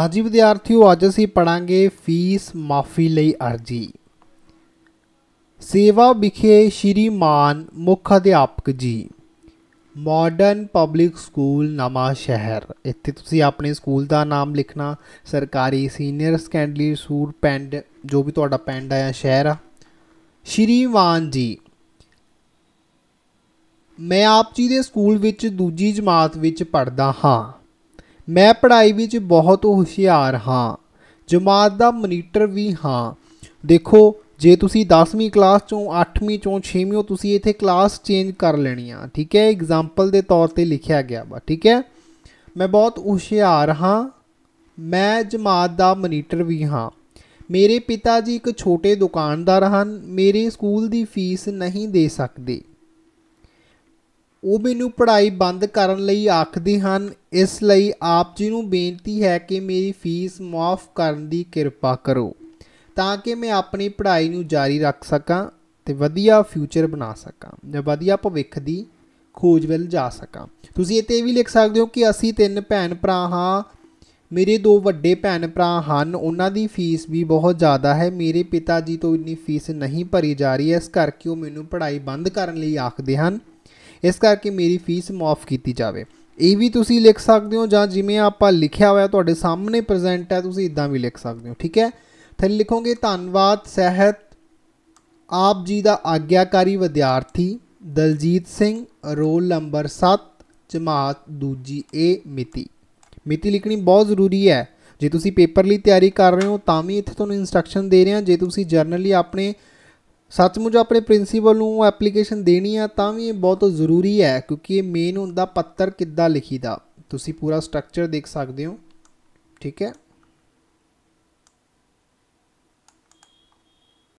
ਹਾਂਜੀ ਵਿਦਿਆਰਥੀਓ ਅੱਜ ਅਸੀਂ ਪੜਾਂਗੇ ਫੀਸ ਮਾਫੀ ਲਈ ਅਰਜੀ ਸੇਵਾ ਵਿਖੇ ਸ਼੍ਰੀਮਾਨ ਮੁੱਖ ਅਧਿਆਪਕ ਜੀ ਮਾਡਰਨ ਪਬਲਿਕ ਸਕੂਲ ਨਮਾ ਸ਼ਹਿਰ ਇੱਥੇ ਤੁਸੀਂ ਆਪਣੇ ਸਕੂਲ ਦਾ ਨਾਮ ਲਿਖਣਾ ਸਰਕਾਰੀ ਸੀਨੀਅਰ ਸਕੈਂਡਲੀ ਸੂਰ ਪਿੰਡ ਜੋ ਵੀ ਤੁਹਾਡਾ ਪਿੰਡ ਆ ਜਾਂ ਸ਼ਹਿਰ ਆ ਮਾਨ ਜੀ ਮੈਂ ਆਪ ਜੀ ਦੇ ਸਕੂਲ ਵਿੱਚ ਦੂਜੀ ਜਮਾਤ ਵਿੱਚ ਪੜ੍ਹਦਾ ਹਾਂ ਮੈਂ ਪੜ੍ਹਾਈ ਵਿੱਚ ਬਹੁਤ ਹੁਸ਼ਿਆਰ ਹਾਂ ਜਮਾਤ ਦਾ ਮਨੀਟਰ ਵੀ ਹਾਂ ਦੇਖੋ ਜੇ ਤੁਸੀਂ 10ਵੀਂ ਕਲਾਸ ਚੋਂ 8ਵੀਂ ਚੋਂ 6ਵੀਂ ਤੁਸੀਂ ਇੱਥੇ ਕਲਾਸ ਚੇਂਜ ਕਰ ਲੈਣੀ ਆ ਠੀਕ ਹੈ ਐਗਜ਼ਾਮਪਲ ਦੇ ਤੌਰ ਤੇ ਲਿਖਿਆ ਗਿਆ ਵਾ ਠੀਕ ਹੈ ਮੈਂ ਬਹੁਤ ਹੁਸ਼ਿਆਰ ਹਾਂ ਮੈਂ ਜਮਾਤ ਦਾ ਮਨੀਟਰ ਵੀ ਹਾਂ ਮੇਰੇ ਪਿਤਾ ਜੀ ਇੱਕ ਛੋਟੇ ਦੁਕਾਨਦਾਰ ਹਨ ਮੇਰੇ ਸਕੂਲ ਦੀ ਫੀਸ ਨਹੀਂ ਦੇ ਸਕਦੇ ਉਹ ਮੈਨੂੰ ਪੜ੍ਹਾਈ ਬੰਦ ਕਰਨ ਲਈ ਆਖਦੇ ਹਨ ਇਸ ਲਈ ਆਪ ਜੀ ਨੂੰ ਬੇਨਤੀ ਹੈ ਕਿ ਮੇਰੀ ਫੀਸ ਮਾਫ ਕਰਨ ਦੀ ਕਿਰਪਾ ਕਰੋ ਤਾਂ ਕਿ ਮੈਂ ਆਪਣੀ ਪੜ੍ਹਾਈ ਨੂੰ ਜਾਰੀ ਰੱਖ ਸਕਾਂ ਤੇ ਵਧੀਆ ਫਿਊਚਰ ਬਣਾ ਸਕਾਂ ਜਾਂ ਵਧੀਆ ਭਵਿੱਖ ਦੀ ਖੋਜ ਵੱਲ ਜਾ ਸਕਾਂ ਤੁਸੀਂ ਇਹ ਤੇ ਵੀ ਲਿਖ ਸਕਦੇ ਹੋ ਕਿ ਅਸੀਂ ਤਿੰਨ ਭੈਣ ਭਰਾ ਹਾਂ ਮੇਰੇ ਦੋ ਵੱਡੇ ਭੈਣ ਭਰਾ ਹਨ ਉਹਨਾਂ ਦੀ ਫੀਸ ਵੀ ਬਹੁਤ ਜ਼ਿਆਦਾ ਹੈ ਮੇਰੇ ਪਿਤਾ ਜੀ ਤੋਂ ਇੰਨੀ ਫੀਸ ਨਹੀਂ ਭਰੀ ਜਾ ਰਹੀ ਹੈ ਇਸ ਕਰਕੇ ਉਹ ਮੈਨੂੰ ਪੜ੍ਹਾਈ ਬੰਦ ਕਰਨ ਲਈ ਆਖਦੇ ਹਨ ਇਸ ਕਰਕੇ ਮੇਰੀ ਫੀਸ ਮਾਫ ਕੀਤੀ ਜਾਵੇ ਇਹ ਵੀ ਤੁਸੀਂ ਲਿਖ ਸਕਦੇ ਹੋ ਜਾਂ ਜਿਵੇਂ ਆਪਾਂ ਲਿਖਿਆ ਹੋਇਆ ਤੁਹਾਡੇ ਸਾਹਮਣੇ ਪ੍ਰੈਜ਼ੈਂਟ ਹੈ ਤੁਸੀਂ ਇਦਾਂ ਵੀ ਲਿਖ ਸਕਦੇ ਹੋ ਠੀਕ ਹੈ ਥੱਲੇ ਲਿਖੋਗੇ ਧੰਨਵਾਦ ਸਹਿਤ ਆਪ ਜੀ ਦਾ ਆਗਿਆਕਾਰੀ ਵਿਦਿਆਰਥੀ ਦਲਜੀਤ ਸਿੰਘ ਰੋਲ ਨੰਬਰ 7 ਜਮਾਤ ਦੂਜੀ ਏ ਮਿਤੀ ਮਿਤੀ ਲਿਖਣੀ ਬਹੁਤ ਜ਼ਰੂਰੀ ਹੈ ਜੇ ਤੁਸੀਂ ਪੇਪਰ ਲਈ ਤਿਆਰੀ ਕਰ ਰਹੇ ਹੋ ਤਾਂ ਵੀ ਇੱਥੇ ਤੁਹਾਨੂੰ ਇਨਸਟਰਕਸ਼ਨ ਦੇ ਰਹੇ ਹਾਂ ਜੇ ਤੁਸੀਂ ਜਰਨਲੀ ਆਪਣੇ ਸੱਚਮੁੱਚ ਆਪਣੇ ਪ੍ਰਿੰਸੀਪਲ ਨੂੰ ਐਪਲੀਕੇਸ਼ਨ ਦੇਣੀ ਆ ਤਾਂ ਵੀ ਇਹ ਬਹੁਤ ਜ਼ਰੂਰੀ ਹੈ ਕਿਉਂਕਿ ਇਹ ਮੇਨ ਹੁੰਦਾ ਪੱਤਰ ਕਿੱਦਾਂ ਲਿਖੀਦਾ ਤੁਸੀਂ ਪੂਰਾ ਸਟਰਕਚਰ ਦੇਖ ਸਕਦੇ ਹੋ ਠੀਕ ਹੈ